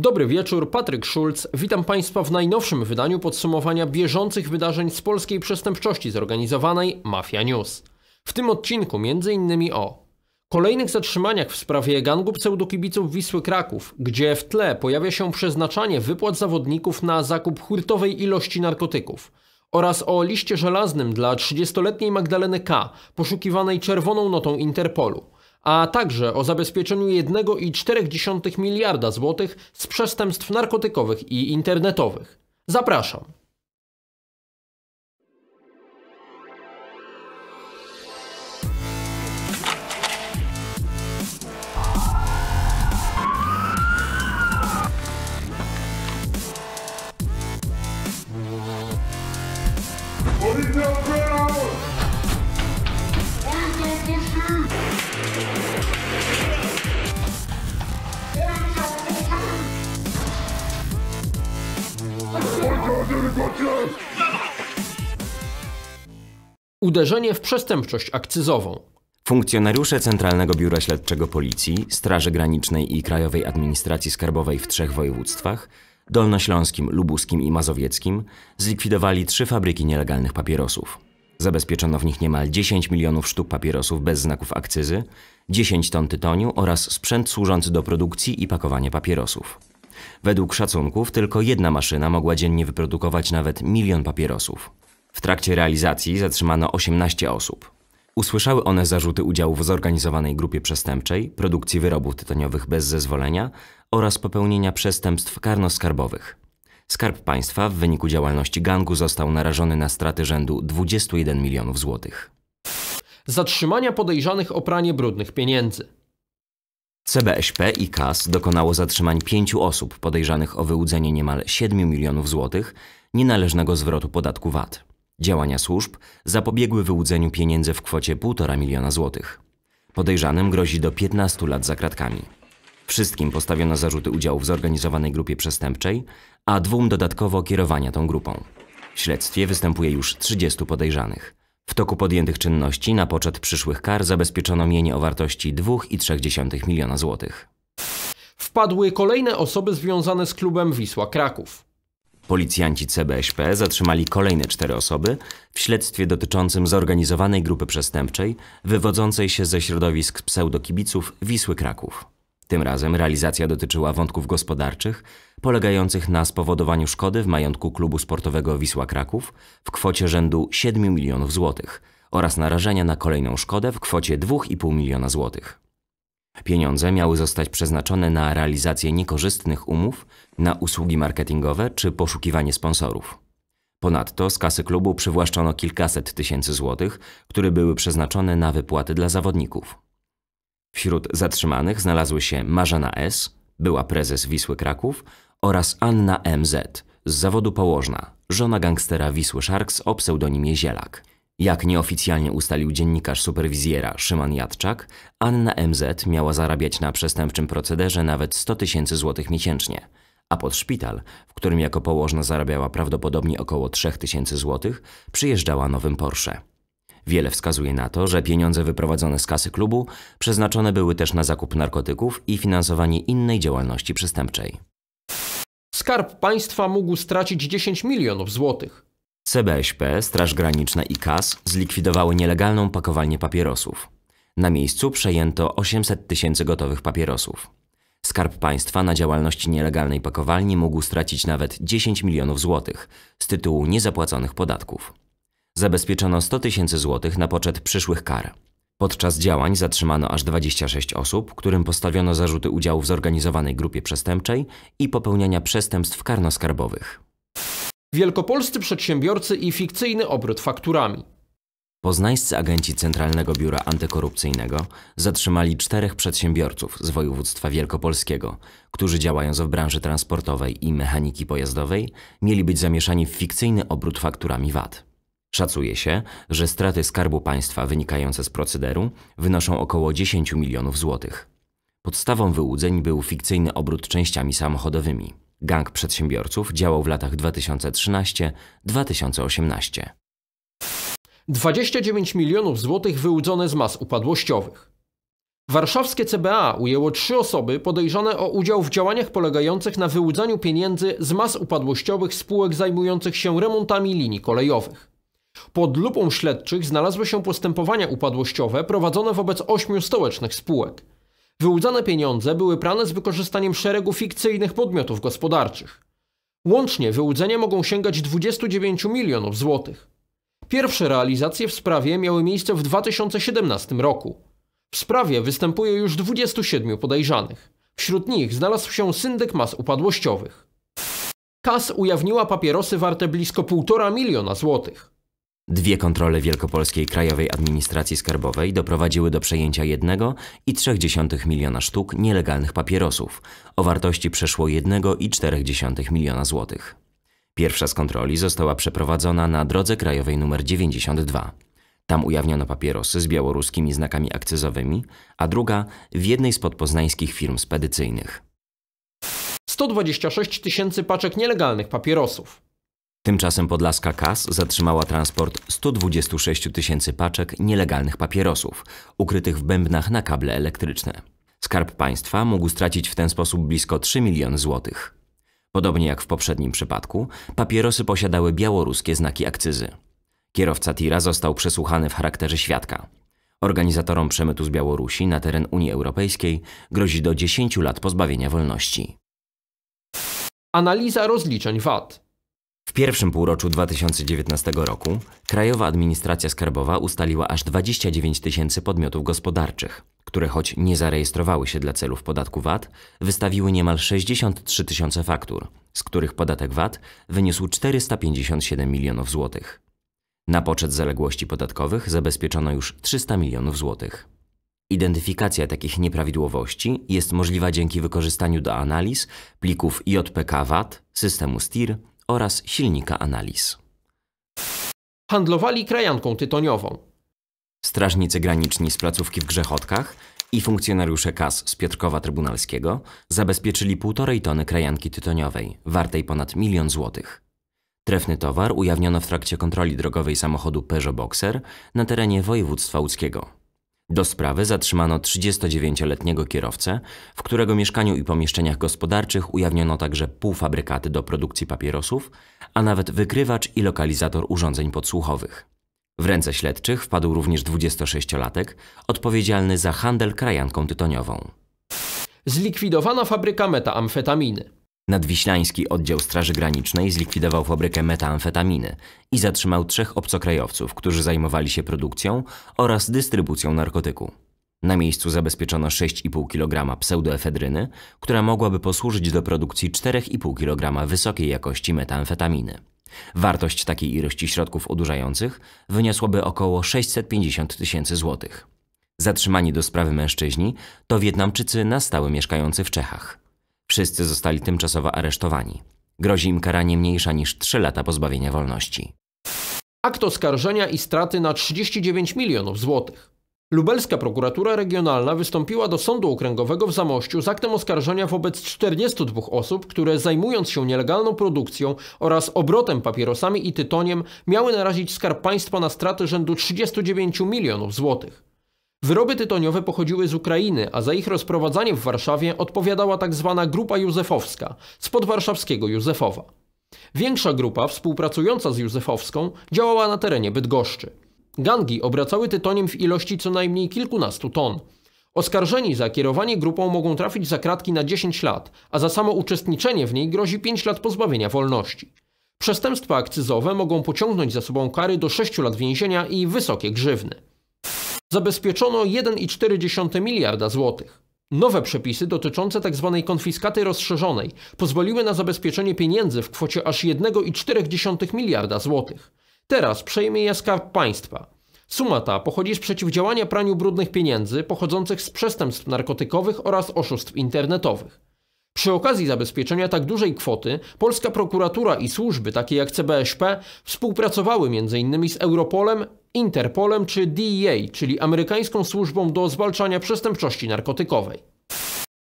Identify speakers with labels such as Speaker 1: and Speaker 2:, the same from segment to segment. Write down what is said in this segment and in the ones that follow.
Speaker 1: Dobry wieczór, Patryk Szulc. Witam Państwa w najnowszym wydaniu podsumowania bieżących wydarzeń z polskiej przestępczości zorganizowanej Mafia News. W tym odcinku m.in. o kolejnych zatrzymaniach w sprawie gangu pseudokibiców Wisły Kraków, gdzie w tle pojawia się przeznaczanie wypłat zawodników na zakup hurtowej ilości narkotyków oraz o liście żelaznym dla 30-letniej Magdaleny K., poszukiwanej czerwoną notą Interpolu – a także o zabezpieczeniu 1,4 miliarda złotych z przestępstw narkotykowych i internetowych. Zapraszam. Uderzenie w przestępczość akcyzową.
Speaker 2: Funkcjonariusze Centralnego Biura Śledczego Policji, Straży Granicznej i Krajowej Administracji Skarbowej w trzech województwach Dolnośląskim, Lubuskim i Mazowieckim zlikwidowali trzy fabryki nielegalnych papierosów. Zabezpieczono w nich niemal 10 milionów sztuk papierosów bez znaków akcyzy, 10 ton tytoniu oraz sprzęt służący do produkcji i pakowania papierosów. Według szacunków tylko jedna maszyna mogła dziennie wyprodukować nawet milion papierosów. W trakcie realizacji zatrzymano 18 osób. Usłyszały one zarzuty udziału w zorganizowanej grupie przestępczej, produkcji wyrobów tytoniowych bez zezwolenia oraz popełnienia przestępstw karno-skarbowych. Skarb państwa w wyniku działalności gangu został narażony na straty rzędu 21 milionów złotych.
Speaker 1: Zatrzymania podejrzanych o pranie brudnych pieniędzy.
Speaker 2: CBŚP i KAS dokonało zatrzymań pięciu osób podejrzanych o wyłudzenie niemal 7 milionów złotych nienależnego zwrotu podatku VAT. Działania służb zapobiegły wyłudzeniu pieniędzy w kwocie 1,5 miliona złotych. Podejrzanym grozi do 15 lat za kratkami. Wszystkim postawiono zarzuty udziału w zorganizowanej grupie przestępczej, a dwóm dodatkowo kierowania tą grupą. W śledztwie występuje już 30 podejrzanych. W toku podjętych czynności na poczet przyszłych kar zabezpieczono mienie o wartości 2,3 miliona złotych.
Speaker 1: Wpadły kolejne osoby związane z klubem Wisła Kraków.
Speaker 2: Policjanci CBŚP zatrzymali kolejne cztery osoby w śledztwie dotyczącym zorganizowanej grupy przestępczej wywodzącej się ze środowisk pseudokibiców Wisły Kraków. Tym razem realizacja dotyczyła wątków gospodarczych, polegających na spowodowaniu szkody w majątku klubu sportowego Wisła Kraków w kwocie rzędu 7 milionów złotych oraz narażenia na kolejną szkodę w kwocie 2,5 miliona złotych. Pieniądze miały zostać przeznaczone na realizację niekorzystnych umów, na usługi marketingowe czy poszukiwanie sponsorów. Ponadto z kasy klubu przywłaszczono kilkaset tysięcy złotych, które były przeznaczone na wypłaty dla zawodników. Wśród zatrzymanych znalazły się Marzena S., była prezes Wisły Kraków oraz Anna M.Z., z zawodu położna, żona gangstera Wisły Sharks o pseudonimie Zielak. Jak nieoficjalnie ustalił dziennikarz superwizjera Szyman Jadczak, Anna MZ miała zarabiać na przestępczym procederze nawet 100 tysięcy złotych miesięcznie, a pod szpital, w którym jako położna zarabiała prawdopodobnie około 3 tysięcy złotych, przyjeżdżała nowym Porsche. Wiele wskazuje na to, że pieniądze wyprowadzone z kasy klubu przeznaczone były też na zakup narkotyków i finansowanie innej działalności przestępczej.
Speaker 1: Skarb państwa mógł stracić 10 milionów złotych.
Speaker 2: CBŚP, Straż Graniczna i KAS zlikwidowały nielegalną pakowanie papierosów. Na miejscu przejęto 800 tysięcy gotowych papierosów. Skarb Państwa na działalności nielegalnej pakowalni mógł stracić nawet 10 milionów złotych z tytułu niezapłaconych podatków zabezpieczono 100 tysięcy złotych na poczet przyszłych kar. Podczas działań zatrzymano aż 26 osób, którym postawiono zarzuty udziału w zorganizowanej grupie przestępczej i popełniania przestępstw karnoskarbowych. Wielkopolscy przedsiębiorcy i fikcyjny obrót fakturami. Poznańscy agenci Centralnego Biura Antykorupcyjnego zatrzymali czterech przedsiębiorców z województwa wielkopolskiego, którzy działając w branży transportowej i mechaniki pojazdowej mieli być zamieszani w fikcyjny obrót fakturami VAT. Szacuje się, że straty Skarbu Państwa wynikające z procederu wynoszą około 10 milionów złotych. Podstawą wyłudzeń był fikcyjny obrót częściami samochodowymi. Gang przedsiębiorców działał w latach 2013-2018.
Speaker 1: 29 milionów złotych wyłudzone z mas upadłościowych. Warszawskie CBA ujęło trzy osoby podejrzane o udział w działaniach polegających na wyłudzaniu pieniędzy z mas upadłościowych spółek zajmujących się remontami linii kolejowych. Pod lupą śledczych znalazły się postępowania upadłościowe prowadzone wobec ośmiu stołecznych spółek. Wyłudzane pieniądze były prane z wykorzystaniem szeregu fikcyjnych podmiotów gospodarczych. Łącznie wyłudzenia mogą sięgać 29 milionów złotych. Pierwsze realizacje w sprawie miały miejsce w 2017 roku. W sprawie występuje już 27 podejrzanych. Wśród nich znalazł się syndyk mas upadłościowych. KAS ujawniła papierosy warte blisko 1,5 miliona
Speaker 2: złotych. Dwie kontrole Wielkopolskiej Krajowej Administracji Skarbowej doprowadziły do przejęcia 1,3 miliona sztuk nielegalnych papierosów o wartości przeszło 1,4 miliona złotych. Pierwsza z kontroli została przeprowadzona na drodze krajowej nr 92. Tam ujawniono papierosy z białoruskimi znakami akcyzowymi, a druga w jednej z podpoznańskich firm spedycyjnych.
Speaker 1: 126 tysięcy paczek nielegalnych papierosów.
Speaker 2: Tymczasem Podlaska KAS zatrzymała transport 126 tysięcy paczek nielegalnych papierosów, ukrytych w bębnach na kable elektryczne. Skarb Państwa mógł stracić w ten sposób blisko 3 miliony złotych. Podobnie jak w poprzednim przypadku, papierosy posiadały białoruskie znaki akcyzy. Kierowca tira został przesłuchany w charakterze świadka. Organizatorom przemytu z Białorusi na teren Unii Europejskiej grozi do 10 lat pozbawienia wolności. Analiza rozliczeń VAT. W pierwszym półroczu 2019 roku Krajowa Administracja Skarbowa ustaliła aż 29 tysięcy podmiotów gospodarczych, które choć nie zarejestrowały się dla celów podatku VAT, wystawiły niemal 63 tysiące faktur, z których podatek VAT wyniósł 457 milionów złotych. Na poczet zaległości podatkowych zabezpieczono już 300 milionów złotych. Identyfikacja takich nieprawidłowości jest możliwa dzięki wykorzystaniu do analiz plików JPK VAT, systemu STIR oraz silnika analiz.
Speaker 1: Handlowali krajanką tytoniową.
Speaker 2: Strażnicy graniczni z placówki w Grzechotkach i funkcjonariusze KAS z Piotrkowa Trybunalskiego zabezpieczyli półtorej tony krajanki tytoniowej, wartej ponad milion złotych. Trefny towar ujawniono w trakcie kontroli drogowej samochodu Peugeot Boxer na terenie województwa łódzkiego. Do sprawy zatrzymano 39-letniego kierowcę, w którego mieszkaniu i pomieszczeniach gospodarczych ujawniono także półfabrykaty do produkcji papierosów, a nawet wykrywacz i lokalizator urządzeń podsłuchowych. W ręce śledczych wpadł również 26-latek, odpowiedzialny za handel krajanką tytoniową. Zlikwidowana fabryka metamfetaminy. Nadwiślański oddział Straży Granicznej zlikwidował fabrykę metamfetaminy i zatrzymał trzech obcokrajowców, którzy zajmowali się produkcją oraz dystrybucją narkotyku. Na miejscu zabezpieczono 6,5 kg pseudoefedryny, która mogłaby posłużyć do produkcji 4,5 kg wysokiej jakości metamfetaminy. Wartość takiej ilości środków odurzających wyniosłaby około 650 tysięcy złotych. Zatrzymani do sprawy mężczyźni to Wietnamczycy na stałe mieszkający w Czechach. Wszyscy zostali tymczasowo aresztowani. Grozi im kara nie mniejsza niż 3 lata pozbawienia wolności.
Speaker 1: Akt oskarżenia i straty na 39 milionów złotych. Lubelska prokuratura regionalna wystąpiła do Sądu Okręgowego w Zamościu z aktem oskarżenia wobec 42 osób, które zajmując się nielegalną produkcją oraz obrotem papierosami i tytoniem miały narazić skarb państwa na straty rzędu 39 milionów złotych. Wyroby tytoniowe pochodziły z Ukrainy, a za ich rozprowadzanie w Warszawie odpowiadała tzw. Tak grupa Józefowska z podwarszawskiego Józefowa. Większa grupa, współpracująca z Józefowską, działała na terenie Bydgoszczy. Gangi obracały tytoniem w ilości co najmniej kilkunastu ton. Oskarżeni za kierowanie grupą mogą trafić za kratki na 10 lat, a za samo uczestniczenie w niej grozi 5 lat pozbawienia wolności. Przestępstwa akcyzowe mogą pociągnąć za sobą kary do 6 lat więzienia i wysokie grzywny zabezpieczono 1,4 miliarda złotych. Nowe przepisy dotyczące tzw. Tak konfiskaty rozszerzonej pozwoliły na zabezpieczenie pieniędzy w kwocie aż 1,4 miliarda złotych. Teraz przejmie je skarb państwa. Suma ta pochodzi z przeciwdziałania praniu brudnych pieniędzy pochodzących z przestępstw narkotykowych oraz oszustw internetowych. Przy okazji zabezpieczenia tak dużej kwoty polska prokuratura i służby takie jak CBSP współpracowały m.in. z Europolem, Interpolem czy DEA, czyli amerykańską służbą do zwalczania przestępczości narkotykowej.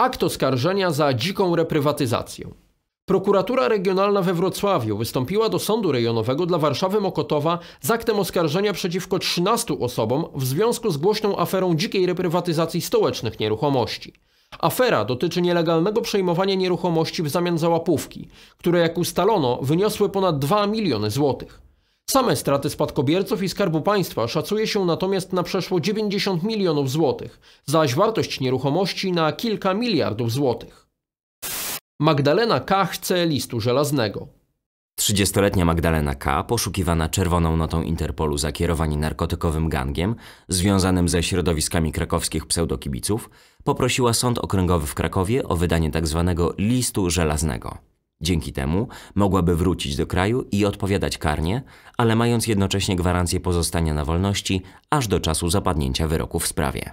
Speaker 1: Akt oskarżenia za dziką reprywatyzację. Prokuratura Regionalna we Wrocławiu wystąpiła do Sądu Rejonowego dla Warszawy Mokotowa z aktem oskarżenia przeciwko 13 osobom w związku z głośną aferą dzikiej reprywatyzacji stołecznych nieruchomości. Afera dotyczy nielegalnego przejmowania nieruchomości w zamian za łapówki, które jak ustalono wyniosły ponad 2 miliony złotych. Same straty spadkobierców i Skarbu Państwa szacuje się natomiast na przeszło 90 milionów złotych, zaś wartość nieruchomości na kilka miliardów złotych. Magdalena K. chce listu żelaznego.
Speaker 2: 30-letnia Magdalena K., poszukiwana czerwoną notą Interpolu za kierowanie narkotykowym gangiem związanym ze środowiskami krakowskich pseudokibiców, poprosiła Sąd Okręgowy w Krakowie o wydanie tzw. Tak listu żelaznego. Dzięki temu mogłaby wrócić do kraju i odpowiadać karnie, ale mając jednocześnie gwarancję pozostania na wolności aż do czasu zapadnięcia wyroku w sprawie.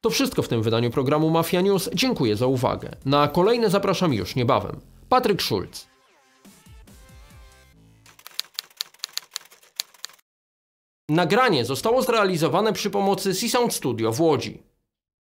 Speaker 1: To wszystko w tym wydaniu programu Mafia News. Dziękuję za uwagę.
Speaker 2: Na kolejne zapraszam już
Speaker 1: niebawem. Patryk Szulc. Nagranie zostało zrealizowane przy pomocy c Studio w Łodzi.